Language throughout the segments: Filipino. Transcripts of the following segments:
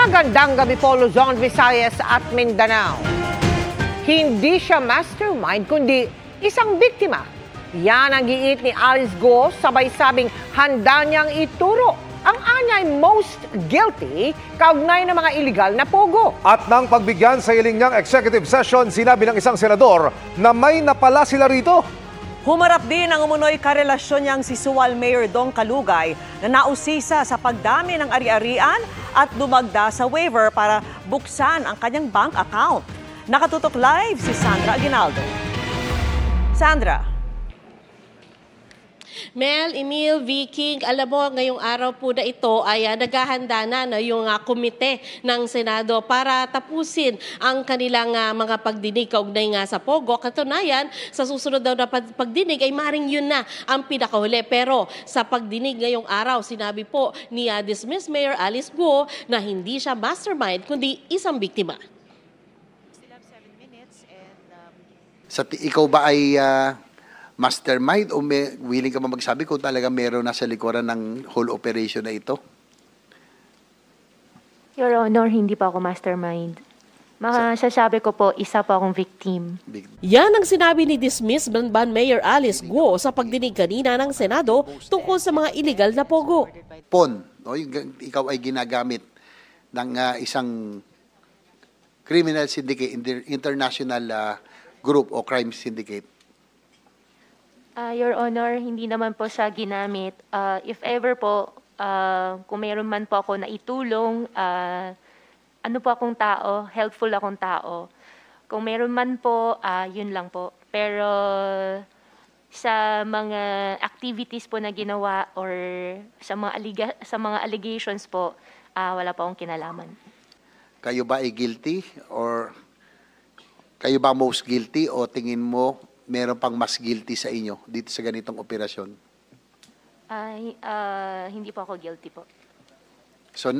Magandang gabi po Luzon, Visayas at Mindanao. Hindi siya mastermind kundi isang biktima. Yan ang giit ni Alice Go sabay sabing handa niyang ituro ang anyay most guilty kaugnay ng mga illegal na pogo. At nang pagbigyan sa iling niyang executive session, sinabi ng isang senador na may napala sila rito Humarap din ang umunoy karelasyon niyang si Suwal Mayor Dong Kalugay na nausisa sa pagdami ng ari-arian at dumagda sa waiver para buksan ang kanyang bank account. Nakatutok live si Sandra Aguinaldo. Sandra. Mel, Emil, Viking, alam mo, ngayong araw po na ito ay uh, naghahanda na no, yung uh, komite ng Senado para tapusin ang kanilang uh, mga pagdinig kaugnay nga sa Pogo. Katunayan, sa susunod daw na pagdinig ay maring yun na ang pinakahuli. Pero sa pagdinig ngayong araw, sinabi po ni uh, Dismiss Mayor Alice Guo na hindi siya mastermind kundi isang biktima. Um, sa ikaw ba ay uh, mastermind o may, willing ka ba magsabi kung talaga meron na sa likuran ng whole operation na ito? Your Honor, hindi pa ako mastermind. Masasabi ko po, isa pa akong victim. Yan ang sinabi ni Dismiss Banban Mayor Alice Guo sa pagdinig kanina ng Senado tungkol sa mga illegal na pogo. PON, no, ikaw ay ginagamit ng uh, isang criminal syndicate, international uh, group o crime syndicate Uh, Your Honor, hindi naman po siya ginamit. Uh, if ever po, uh, kung meron man po ako na itulong, uh, ano po akong tao, helpful akong tao. Kung meron man po, uh, yun lang po. Pero sa mga activities po na ginawa or sa mga, alliga- sa mga allegations po, uh, wala pa akong kinalaman. Kayo ba ay guilty or kayo ba most guilty o tingin mo meron pang mas guilty sa inyo dito sa ganitong operasyon? Ah, hi- ah, hindi po ako guilty po. So,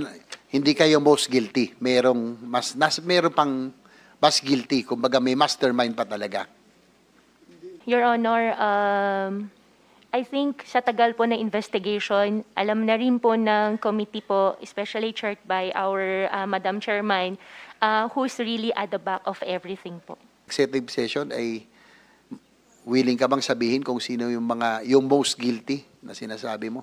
hindi kayo most guilty. Merong mas, nas, meron pang mas guilty. Kumbaga may mastermind pa talaga. Your Honor, um, I think sa tagal po na investigation, alam na rin po ng committee po, especially chaired by our ah, Madam Chairman, uh, who's really at the back of everything po. Executive session ay willing ka bang sabihin kung sino yung mga yung most guilty na sinasabi mo?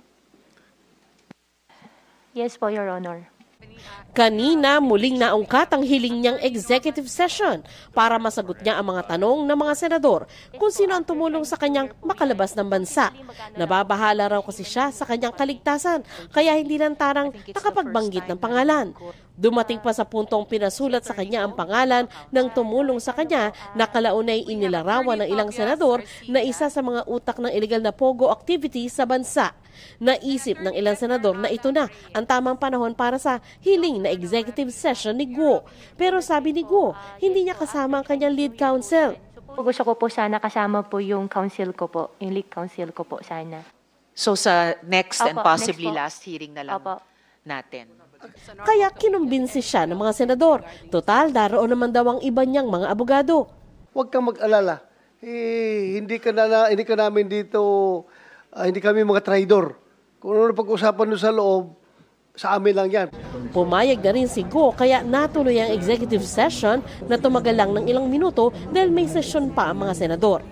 Yes po, Your Honor. Uh, Kanina muling naungkat ang hiling niyang executive session para masagot niya ang mga tanong ng mga senador kung sino ang tumulong sa kanyang makalabas ng bansa. Nababahala raw kasi siya sa kanyang kaligtasan kaya hindi lang tarang nakapagbanggit ng pangalan. Dumating pa sa puntong pinasulat sa kanya ang pangalan ng tumulong sa kanya na kalaunay inilarawan ng ilang senador na isa sa mga utak ng illegal na pogo activity sa bansa. Naisip ng ilang senador na ito na ang tamang panahon para sa hiling na executive session ni Guo. Pero sabi ni Guo, hindi niya kasama ang kanyang lead counsel. Gusto ko po sana kasama po yung counsel ko po, yung lead counsel ko po sana. So sa next Opo, and possibly next last hearing na lang Opo. natin. Kaya kinumbinsi siya ng mga senador. Total, daroon naman daw ang iba niyang mga abogado. Huwag kang mag-alala. Eh, hindi ka na, hindi ka namin dito, uh, hindi kami mga traidor. Kung ano pag-usapan doon sa loob, sa amin lang yan. Pumayag na rin si Go kaya natuloy ang executive session na tumagal lang ng ilang minuto dahil may session pa ang mga senador.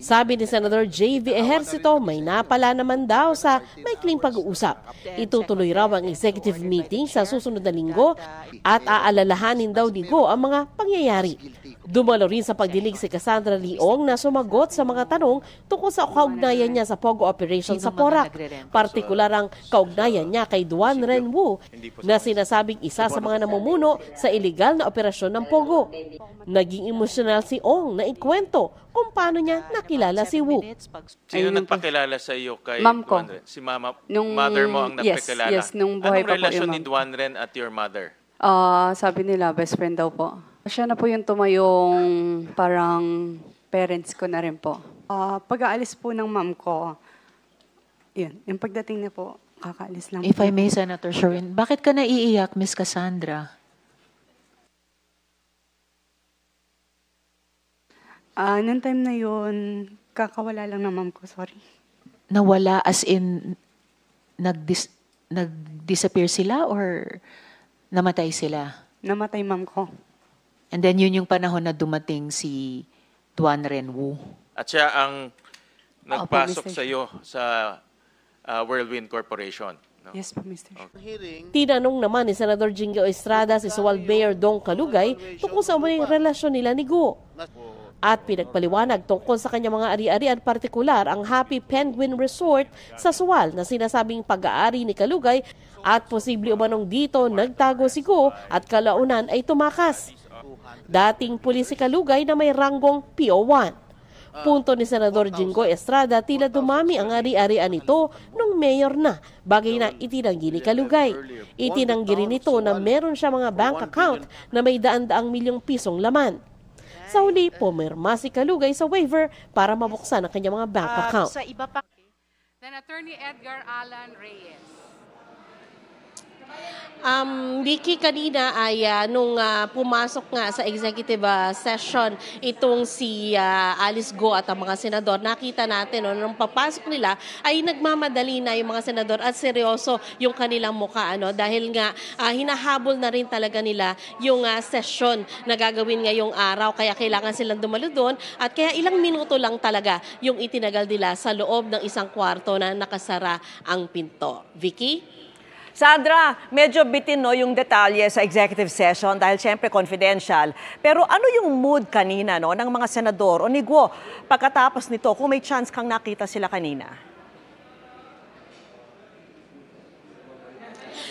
Sabi ni Senator J.V. Ejercito, may napala naman daw sa maikling pag-uusap. Itutuloy raw ang executive meeting sa susunod na linggo at aalalahanin daw ni Go ang mga pangyayari. Dumalo rin sa pagdilig si Cassandra Leong na sumagot sa mga tanong tungkol sa kaugnayan niya sa Pogo Operation sa Porac, partikular ang kaugnayan niya kay Duan Ren Wu na sinasabing isa sa mga namumuno sa ilegal na operasyon ng Pogo. Naging emosyonal si Ong na ikwento kung paano niya nakilala si Wu. Sino nagpakilala sa iyo kay Ma'am ko. Duanren? Si mama, Nung- mother mo ang nagpakilala? yes, nung buhay Anong pa po ni Duanren at your mother? Ah, sabi nila, best friend daw po. Siya na po yung tumayong parang parents ko na rin po. Ah, pag-aalis po ng mom ko, yun, yung pagdating na po, kakaalis lang. If I may, Senator Sherwin, bakit ka naiiyak, Miss Cassandra? Ah, nung time na yon, kakawala lang na mom ko, sorry. Nawala as in nagdis nag-disappear sila or namatay sila? Namatay mom ko. And then yun yung panahon na dumating si Duan Renwu. At siya ang ah, nagpasok sa iyo sa uh, Whirlwind Corporation. No? Yes po, Mr. Okay. Tinanong naman ni Senator Jingo Estrada si Suwal Mayor Dong Kalugay tungkol sa umaling relasyon nila ni Go at pinagpaliwanag tungkol sa kanyang mga ari-arian partikular ang Happy Penguin Resort sa Suwal na sinasabing pag-aari ni Kalugay at posible umanong dito nagtago si Go at kalaunan ay tumakas. Dating pulis si Kalugay na may ranggong PO1. Punto ni Senador Jingo Estrada tila dumami ang ari-arian nito nung mayor na, bagay na itinanggi ni Kalugay. Itinanggi rin nito na meron siya mga bank account na may daan-daang milyong pisong laman. Sa huli, pumirma si Kalugay sa waiver para mabuksan ang kanyang mga bank ah, account. Uh, sa iba pa, then Attorney Edgar Alan Reyes. Um, Vicky, kanina ay uh, nung uh, pumasok nga sa executive uh, session itong si uh, Alice Go at ang mga senador, nakita natin no, nung papasok nila ay nagmamadali na yung mga senador at seryoso yung kanilang mukha ano, dahil nga uh, hinahabol na rin talaga nila yung uh, session na gagawin ngayong araw kaya kailangan silang dumalo doon at kaya ilang minuto lang talaga yung itinagal nila sa loob ng isang kwarto na nakasara ang pinto. Vicky? Sandra, medyo bitin no yung detalye sa executive session dahil syempre confidential. Pero ano yung mood kanina no, ng mga senador o nigwo pagkatapos nito kung may chance kang nakita sila kanina?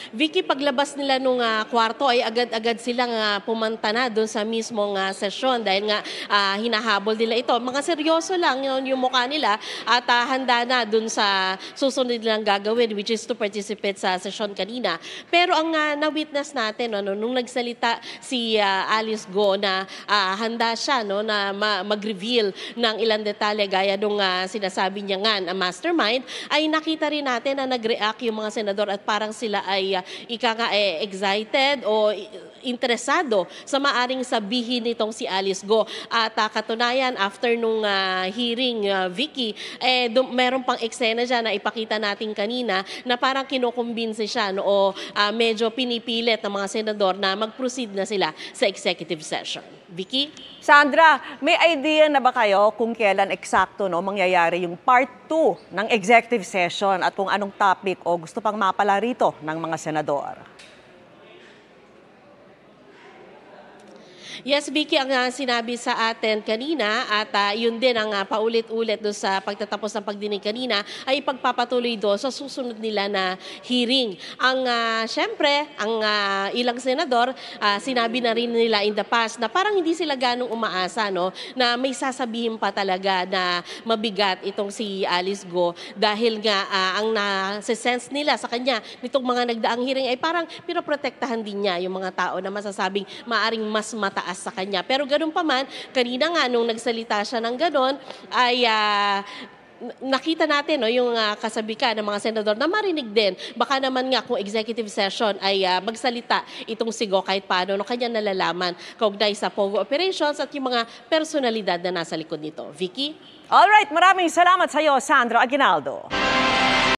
Vicky, paglabas nila nung uh, kwarto ay agad-agad silang uh, pumanta na doon sa mismong uh, sesyon dahil nga uh, hinahabol nila ito. Mga seryoso lang yun, yung mukha nila at uh, handa na doon sa susunod nilang gagawin which is to participate sa sesyon kanina. Pero ang uh, na-witness natin ano, nung nagsalita si uh, Alice Go na uh, handa siya no, na ma- mag-reveal ng ilang detalye gaya nung uh, sinasabi niya nga, mastermind, ay nakita rin natin na nag-react yung mga senador at parang sila ay uh, ika nga eh, excited o interesado sa maaring sabihin nitong si Alice Go. At uh, katunayan, after nung uh, hearing, uh, Vicky, eh, dum- meron pang eksena siya na ipakita natin kanina na parang kinukumbinsi siya no, o uh, medyo pinipilit ng mga senador na mag-proceed na sila sa executive session. Vicky? Sandra, may idea na ba kayo kung kailan eksakto no, mangyayari yung part 2 ng executive session at kung anong topic o gusto pang mapala rito ng mga senador? Yes, Vicky, ang uh, sinabi sa atin kanina at uh, yun din ang uh, paulit-ulit do sa pagtatapos ng pagdinig kanina ay pagpapatuloy do sa susunod nila na hearing. Ang uh, syempre, ang uh, ilang senador uh, sinabi na rin nila in the past na parang hindi sila ganong umaasa no na may sasabihin pa talaga na mabigat itong si Alice Go dahil nga uh, ang na-sense nila sa kanya nitong mga nagdaang hearing ay parang pinoprotektahan din niya yung mga tao na masasabing maaring mas mataas mataas sa kanya. Pero ganun pa man, kanina nga nung nagsalita siya ng ganun, ay uh, nakita natin no, yung uh, ah, kasabikan ng mga senador na marinig din. Baka naman nga kung executive session ay uh, magsalita itong sigo kahit paano no, kanya nalalaman kaugnay sa POGO operations at yung mga personalidad na nasa likod nito. Vicky? Alright, maraming salamat sa iyo, Sandro Aguinaldo.